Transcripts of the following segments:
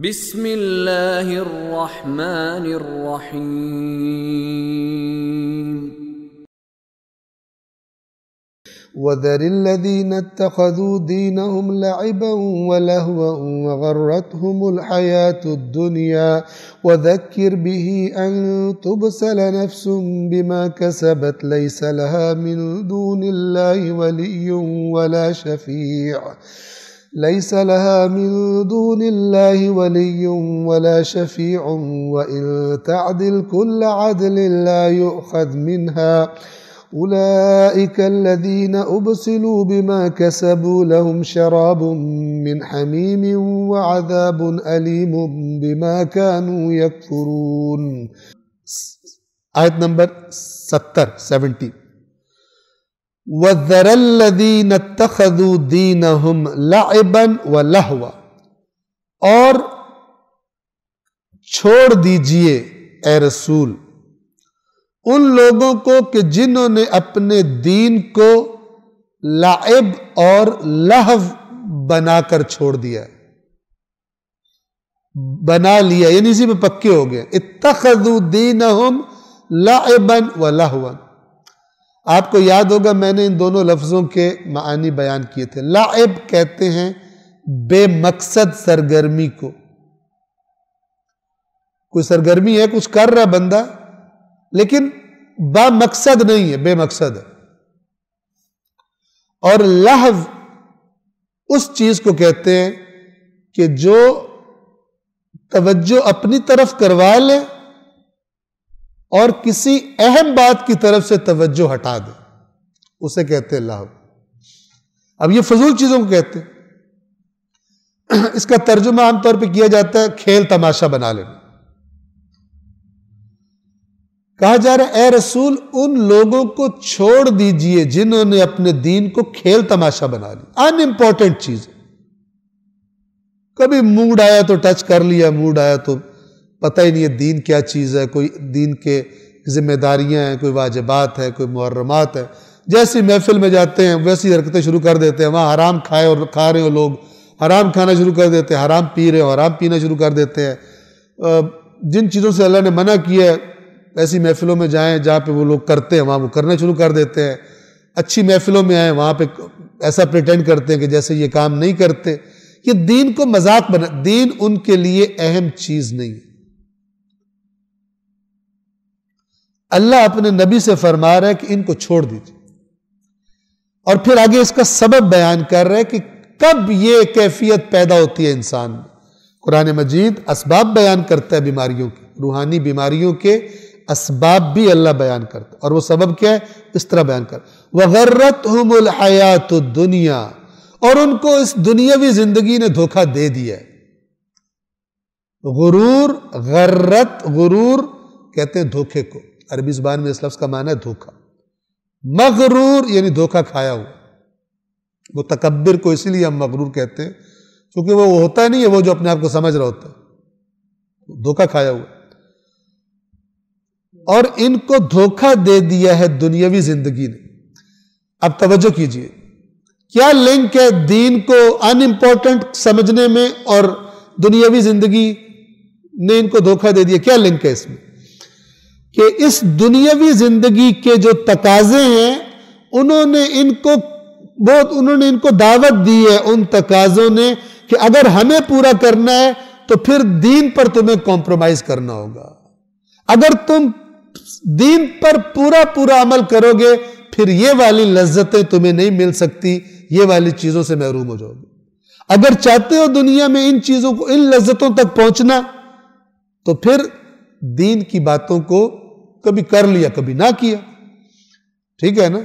بسم الله الرحمن الرحيم وذر الذين اتخذوا دينهم لعبا ولهوا وغرتهم الحياة الدنيا وذكر به أن تبسل نفس بما كسبت ليس لها من دون الله ولي ولا شفيع ليس لها من دون الله ولي ولا شفيع وإن تعدل كل عدل لا يؤخذ منها أولئك الذين أبسلوا بما كسبوا لهم شراب من حميم وعذاب أليم بما كانوا يكفرون آية نمبر ستر 70 وزر الَّذِينَ اتَّخَذُوا دِينَهُمْ لَعِبًا بن اور چھوڑ دیجئے اے رسول ان لوگوں کو کہ جنہوں نے اپنے دین کو لعب اور لہو بنا کر چھوڑ دیا بنا لیا یعنی اسی میں پکے ہو گئے اتخذوا دینہم لعبا و لہ آپ کو یاد ہوگا میں نے ان دونوں لفظوں کے معنی بیان کیے تھے لعب کہتے ہیں بے مقصد سرگرمی کو کوئی سرگرمی ہے کچھ کر رہا بندہ لیکن با مقصد نہیں ہے بے مقصد ہے اور لح اس چیز کو کہتے ہیں کہ جو توجہ اپنی طرف کروا لے اور کسی اہم بات کی طرف سے توجہ ہٹا دے اسے کہتے اللہ اب یہ فضول چیزوں کو کہتے ہیں اس کا ترجمہ عام طور پہ کیا جاتا ہے کھیل تماشا بنا لینا کہا جا رہا ہے اے رسول ان لوگوں کو چھوڑ دیجئے جنہوں نے اپنے دین کو کھیل تماشا بنا لی امپورٹنٹ چیز کبھی موڈ آیا تو ٹچ کر لیا موڈ آیا تو پتہ ہی نہیں ہے دین کیا چیز ہے کوئی دین کے ذمہ داریاں ہیں کوئی واجبات ہیں کوئی محرمات ہیں جیسی محفل میں جاتے ہیں ویسی حرکتیں شروع کر دیتے ہیں وہاں حرام کھائے اور کھا رہے ہو لوگ حرام کھانا شروع کر دیتے ہیں حرام پی رہے ہو حرام پینا شروع کر دیتے ہیں جن چیزوں سے اللہ نے منع کیا ہے ایسی محفلوں میں جائیں جہاں پہ وہ لوگ کرتے ہیں وہاں وہ کرنا شروع کر دیتے ہیں اچھی محفلوں میں آئیں وہاں پہ ایسا پریٹینڈ کرتے ہیں کہ جیسے یہ کام نہیں کرتے یہ دین کو مذاق بنا دین ان کے لیے اہم چیز نہیں ہے اللہ اپنے نبی سے فرما رہا ہے کہ ان کو چھوڑ دیجیے اور پھر آگے اس کا سبب بیان کر رہا ہے کہ کب یہ کیفیت پیدا ہوتی ہے انسان میں قرآن مجید اسباب بیان کرتا ہے بیماریوں کی روحانی بیماریوں کے اسباب بھی اللہ بیان کرتا ہے اور وہ سبب کیا ہے اس طرح بیان کر وَغَرَّتْهُمُ الْحَيَاةُ الدُّنِيَا اور ان کو اس دنیاوی زندگی نے دھوکہ دے دیا ہے غرور غررت غرور کہتے ہیں دھوکے کو عربی زبان میں اس لفظ کا معنی ہے دھوکا مغرور یعنی دھوکا کھایا ہوا وہ تکبر کو اسی لیے ہم مغرور کہتے ہیں کیونکہ وہ ہوتا نہیں ہے وہ جو اپنے آپ کو سمجھ رہا ہوتا ہے دھوکا کھایا ہوا اور ان کو دھوکا دے دیا ہے دنیاوی زندگی نے اب توجہ کیجئے کیا لنک ہے دین کو ان امپورٹنٹ سمجھنے میں اور دنیاوی زندگی نے ان کو دھوکا دے دیا کیا لنک ہے اس میں کہ اس دنیاوی زندگی کے جو تقاضے ہیں انہوں نے ان کو بہت انہوں نے ان کو دعوت دی ہے ان تقاضوں نے کہ اگر ہمیں پورا کرنا ہے تو پھر دین پر تمہیں کمپرومائز کرنا ہوگا اگر تم دین پر پورا پورا عمل کرو گے پھر یہ والی لذتیں تمہیں نہیں مل سکتی یہ والی چیزوں سے محروم ہو جاؤ گے اگر چاہتے ہو دنیا میں ان چیزوں کو ان لذتوں تک پہنچنا تو پھر دین کی باتوں کو کبھی کر لیا کبھی نہ کیا ٹھیک ہے نا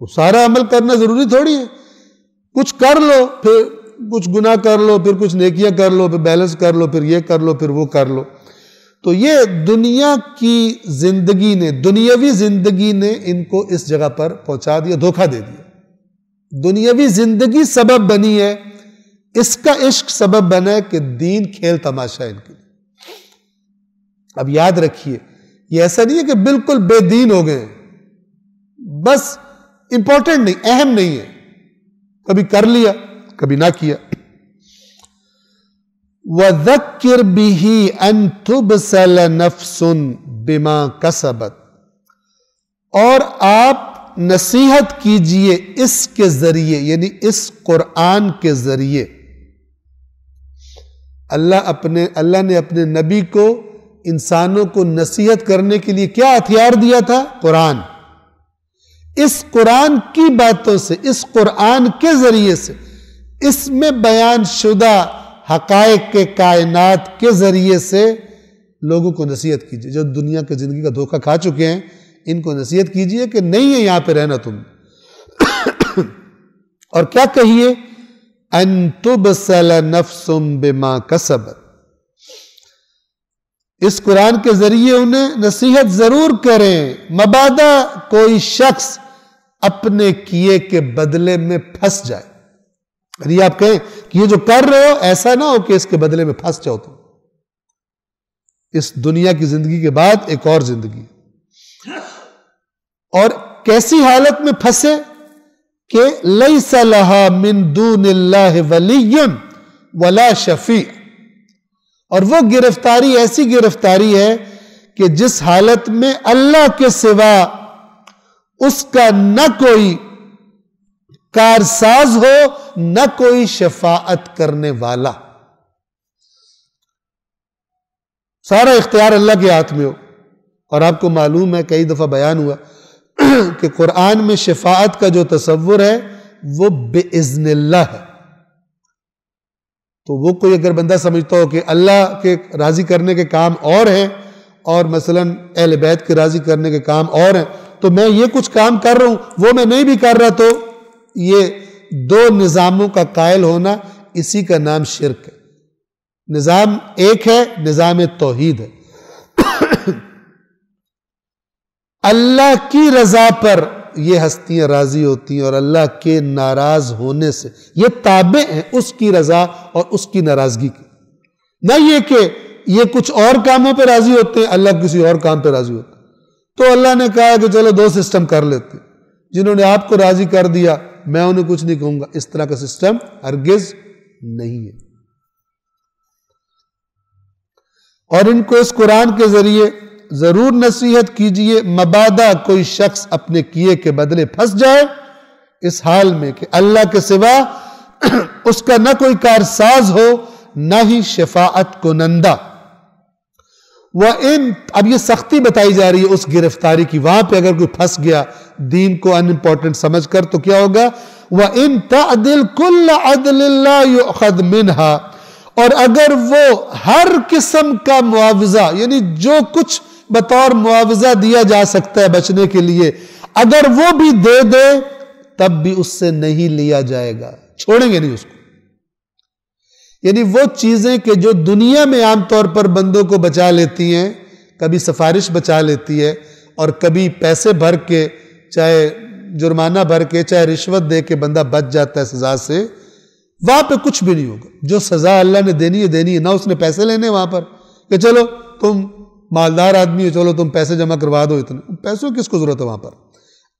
وہ سارا عمل کرنا ضروری تھوڑی ہے کچھ کر لو پھر کچھ گناہ کر لو پھر کچھ نیکیاں کر لو پھر بیلنس کر لو پھر یہ کر لو پھر وہ کر لو تو یہ دنیا کی زندگی نے دنیاوی زندگی نے ان کو اس جگہ پر پہنچا دیا دھوکہ دے دیا دنیاوی زندگی سبب بنی ہے اس کا عشق سبب بنا کہ دین کھیل تماشا ان کے اب یاد رکھیے یہ ایسا نہیں ہے کہ بالکل بے دین ہو گئے بس امپورٹنٹ نہیں اہم نہیں ہے کبھی کر لیا کبھی نہ کیا وَذَكِّرْ بِهِ أَن تُبْسَلَ نَفْسٌ بِمَا كَسَبَتْ اور آپ نصیحت کیجئے اس کے ذریعے یعنی اس قرآن کے ذریعے اللہ اپنے اللہ نے اپنے نبی کو انسانوں کو نصیحت کرنے کے لیے کیا ہتھیار دیا تھا قرآن اس قرآن کی باتوں سے اس قرآن کے ذریعے سے اس میں بیان شدہ حقائق کے کائنات کے ذریعے سے لوگوں کو نصیحت کیجیے جو دنیا کی زندگی کا دھوکہ کھا چکے ہیں ان کو نصیحت کیجیے کہ نہیں ہے یہاں پہ رہنا تم اور کیا کہیے نفسم بما کسبت اس قرآن کے ذریعے انہیں نصیحت ضرور کریں مبادہ کوئی شخص اپنے کیے کے بدلے میں پھنس جائے یعنی آپ کہیں کہ یہ جو کر رہے ہو ایسا نہ ہو کہ اس کے بدلے میں پھنس جاؤ تو اس دنیا کی زندگی کے بعد ایک اور زندگی اور کیسی حالت میں پھنسے کہ اور وہ گرفتاری ایسی گرفتاری ہے کہ جس حالت میں اللہ کے سوا اس کا نہ کوئی کارساز ہو نہ کوئی شفاعت کرنے والا سارا اختیار اللہ کے ہاتھ میں ہو اور آپ کو معلوم ہے کئی دفعہ بیان ہوا کہ قرآن میں شفاعت کا جو تصور ہے وہ بے اذن اللہ ہے تو وہ کوئی اگر بندہ سمجھتا ہو کہ اللہ کے راضی کرنے کے کام اور ہیں اور مثلا اہل بیت کے راضی کرنے کے کام اور ہیں تو میں یہ کچھ کام کر رہا ہوں وہ میں نہیں بھی کر رہا تو یہ دو نظاموں کا قائل ہونا اسی کا نام شرک ہے نظام ایک ہے نظام توحید ہے اللہ کی رضا پر یہ ہستیاں راضی ہوتی ہیں اور اللہ کے ناراض ہونے سے یہ تابع ہیں اس کی رضا اور اس کی ناراضگی کی نہ یہ کہ یہ کچھ اور کاموں پہ راضی ہوتے ہیں اللہ کسی اور کام پہ راضی ہوتے ہیں تو اللہ نے کہا کہ چلو دو سسٹم کر لیتے ہیں جنہوں نے آپ کو راضی کر دیا میں انہیں کچھ نہیں کہوں گا اس طرح کا سسٹم ہرگز نہیں ہے اور ان کو اس قرآن کے ذریعے ضرور نصیحت کیجئے مبادہ کوئی شخص اپنے کیے کے بدلے پھنس جائے اس حال میں کہ اللہ کے سوا اس کا نہ کوئی کارساز ہو نہ ہی شفاعت کو وہ ان اب یہ سختی بتائی جا رہی ہے اس گرفتاری کی وہاں پہ اگر کوئی پھنس گیا دین کو ان امپورٹنٹ سمجھ کر تو کیا ہوگا وہ ان تا دل کل اور اگر وہ ہر قسم کا معاوضہ یعنی جو کچھ بطور معاوضہ دیا جا سکتا ہے بچنے کے لیے اگر وہ بھی دے دے تب بھی اس سے نہیں لیا جائے گا چھوڑیں گے نہیں اس کو یعنی وہ چیزیں کہ جو دنیا میں عام طور پر بندوں کو بچا لیتی ہیں کبھی سفارش بچا لیتی ہے اور کبھی پیسے بھر کے چاہے جرمانہ بھر کے چاہے رشوت دے کے بندہ بچ جاتا ہے سزا سے وہاں پہ کچھ بھی نہیں ہوگا جو سزا اللہ نے دینی ہے دینی ہے نہ اس نے پیسے لینے وہاں پر کہ چلو تم مالدار آدمی ہے چلو تم پیسے جمع کروا دو اتنے پیسوں کس کو ضرورت ہے وہاں پر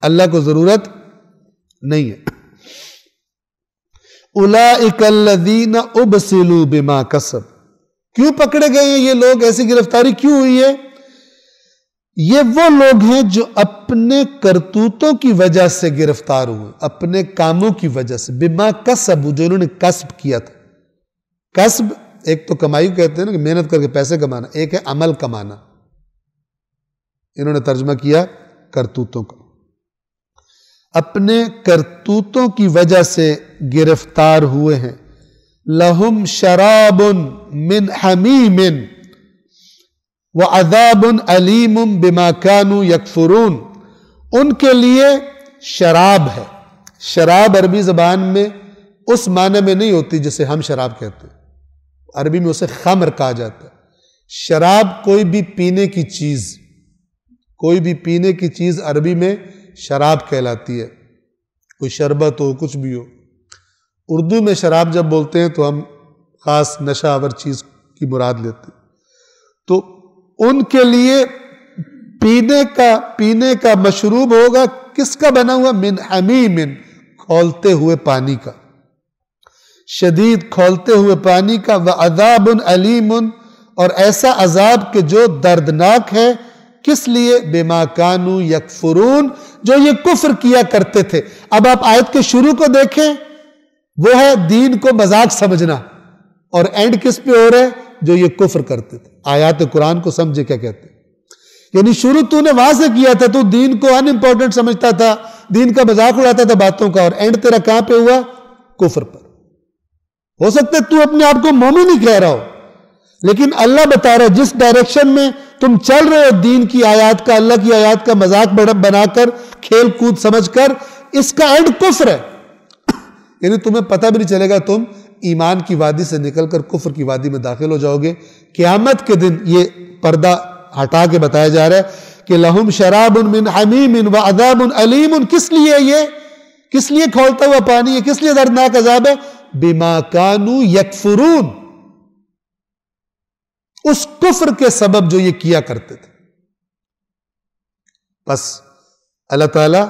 اللہ کو ضرورت نہیں ہے کسب کیوں پکڑے گئے ہیں یہ لوگ ایسی گرفتاری کیوں ہوئی ہے یہ وہ لوگ ہیں جو اپنے کرتوتوں کی وجہ سے گرفتار ہوئے اپنے کاموں کی وجہ سے بما کسب جو انہوں نے کسب کیا تھا کسب ایک تو کمائی کہتے ہیں نا کہ محنت کر کے پیسے کمانا ایک ہے عمل کمانا انہوں نے ترجمہ کیا کرتوتوں کا اپنے کرتوتوں کی وجہ سے گرفتار ہوئے ہیں لہم شراب من حمیم علیم بما یکفرون ان کے لیے شراب ہے شراب عربی زبان میں اس معنی میں نہیں ہوتی جسے ہم شراب کہتے ہیں عربی میں اسے خمر کہا جاتا ہے شراب کوئی بھی پینے کی چیز کوئی بھی پینے کی چیز عربی میں شراب کہلاتی ہے کوئی شربت ہو کچھ بھی ہو اردو میں شراب جب بولتے ہیں تو ہم خاص نشہ آور چیز کی مراد لیتے تو ان کے لیے پینے کا پینے کا مشروب ہوگا کس کا بنا ہوا من حمیم کھولتے ہوئے پانی کا شدید کھولتے ہوئے پانی کا وعذاب علیم اور ایسا عذاب کہ جو دردناک ہے کس لیے بے کانو یکفرون جو یہ کفر کیا کرتے تھے اب آپ آیت کے شروع کو دیکھیں وہ ہے دین کو مذاق سمجھنا اور اینڈ کس پہ ہو رہے جو یہ کفر کرتے تھے آیات قرآن کو سمجھے کیا کہتے ہیں یعنی شروع تو نے وہاں سے کیا تھا تو دین کو ان امپورٹنٹ سمجھتا تھا دین کا مذاق اڑاتا تھا باتوں کا اور اینڈ تیرا کہاں پہ ہوا کفر پر ہو سکتا ہے تو اپنے آپ کو مومن ہی کہہ رہا ہو لیکن اللہ بتا رہا ہے جس ڈائریکشن میں تم چل رہے ہو دین کی آیات کا اللہ کی آیات کا مذاق بنا کر کھیل کود سمجھ کر اس کا کفر ہے یعنی تمہیں پتہ بھی نہیں چلے گا تم ایمان کی وادی سے نکل کر کفر کی وادی میں داخل ہو جاؤ گے قیامت کے دن یہ پردہ ہٹا کے بتایا جا رہا ہے کہ لہم شراب من حمیم و عذاب علیم کس لیے یہ کس لیے کھولتا ہوا پانی ہے کس لیے دردناک عذاب ہے بما کانو یکفرون اس کفر کے سبب جو یہ کیا کرتے تھے بس اللہ تعالیٰ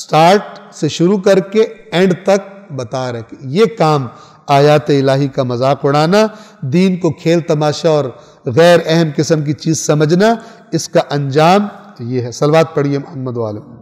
سٹارٹ سے شروع کر کے اینڈ تک بتا رہے کہ یہ کام آیات الہی کا مذاق اڑانا دین کو کھیل تماشا اور غیر اہم قسم کی چیز سمجھنا اس کا انجام یہ ہے سلوات پڑھیے محمد والوں